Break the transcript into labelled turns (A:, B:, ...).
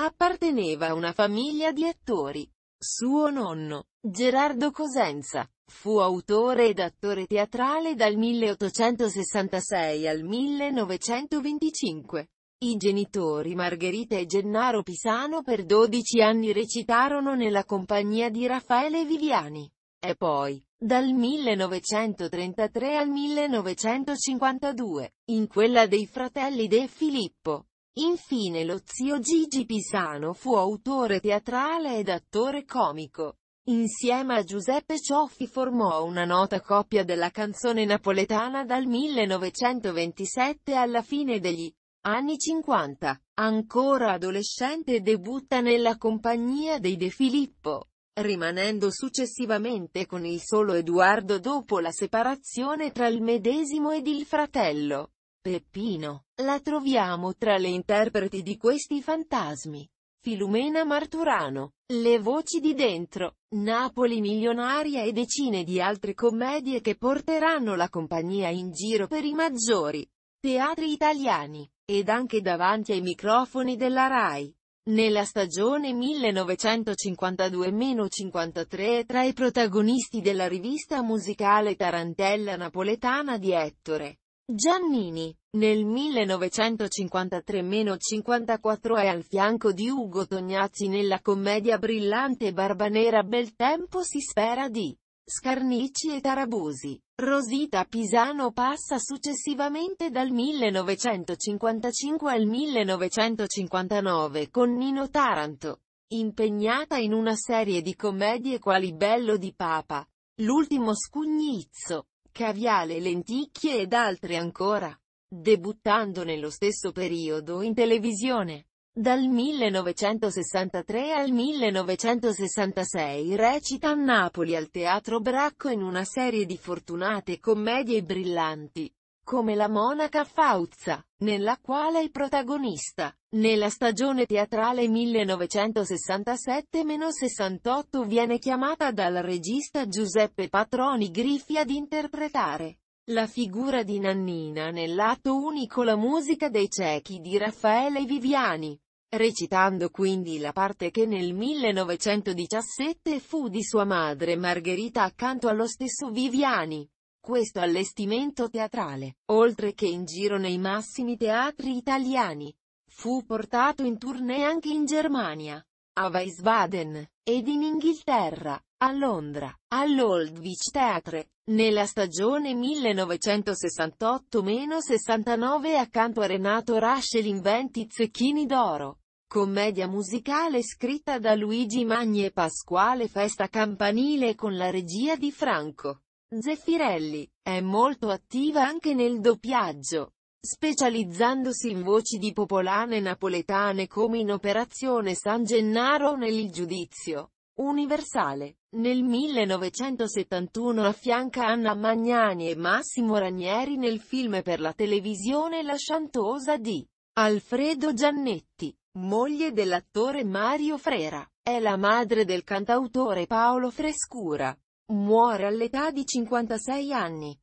A: Apparteneva a una famiglia di attori. Suo nonno, Gerardo Cosenza, fu autore ed attore teatrale dal 1866 al 1925. I genitori Margherita e Gennaro Pisano per 12 anni recitarono nella compagnia di Raffaele Viviani. E poi, dal 1933 al 1952, in quella dei fratelli De Filippo, Infine lo zio Gigi Pisano fu autore teatrale ed attore comico. Insieme a Giuseppe Cioffi formò una nota coppia della canzone napoletana dal 1927 alla fine degli anni 50. Ancora adolescente debutta nella compagnia dei De Filippo, rimanendo successivamente con il solo Edoardo dopo la separazione tra il medesimo ed il fratello. Peppino, la troviamo tra le interpreti di questi fantasmi. Filumena Marturano, Le voci di dentro, Napoli milionaria e decine di altre commedie che porteranno la compagnia in giro per i maggiori teatri italiani, ed anche davanti ai microfoni della RAI. Nella stagione 1952-53 tra i protagonisti della rivista musicale Tarantella napoletana di Ettore Giannini, nel 1953-54 è al fianco di Ugo Tognazzi nella commedia brillante Barbanera Bel tempo si spera di Scarnici e Tarabusi. Rosita Pisano passa successivamente dal 1955 al 1959 con Nino Taranto, impegnata in una serie di commedie quali Bello di Papa, L'ultimo scugnizzo, caviale lenticchie ed altre ancora. Debuttando nello stesso periodo in televisione. Dal 1963 al 1966 recita a Napoli al Teatro Bracco in una serie di fortunate commedie brillanti come la monaca Fauzza, nella quale è protagonista. Nella stagione teatrale 1967-68 viene chiamata dal regista Giuseppe Patroni Griffi ad interpretare la figura di Nannina nell'atto unico La musica dei ciechi di Raffaele Viviani, recitando quindi la parte che nel 1917 fu di sua madre Margherita accanto allo stesso Viviani questo allestimento teatrale, oltre che in giro nei massimi teatri italiani, fu portato in tournée anche in Germania, a Weisbaden, ed in Inghilterra, a Londra, all'Oldwich Theatre, nella stagione 1968-69 accanto a Renato Raschel in 20 Zecchini d'Oro. Commedia musicale scritta da Luigi Magni e Pasquale Festa Campanile con la regia di Franco. Zeffirelli, è molto attiva anche nel doppiaggio, specializzandosi in voci di popolane napoletane come in Operazione San Gennaro nel Giudizio Universale. Nel 1971 affianca Anna Magnani e Massimo Ranieri nel film per la televisione La Sciantosa di Alfredo Giannetti, moglie dell'attore Mario Frera. È la madre del cantautore Paolo Frescura. Muore all'età di 56 anni.